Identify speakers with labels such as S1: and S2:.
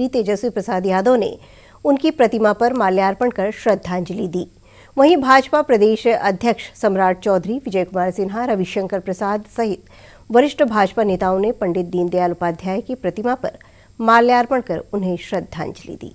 S1: मंत्री तेजस्वी प्रसाद यादव ने उनकी प्रतिमा पर माल्यार्पण कर श्रद्धांजलि दी वहीं भाजपा प्रदेश अध्यक्ष सम्राट चौधरी विजय कुमार सिन्हा रविशंकर प्रसाद सहित वरिष्ठ भाजपा नेताओं ने पंडित दीनदयाल उपाध्याय की प्रतिमा पर माल्यार्पण कर उन्हें श्रद्धांजलि दी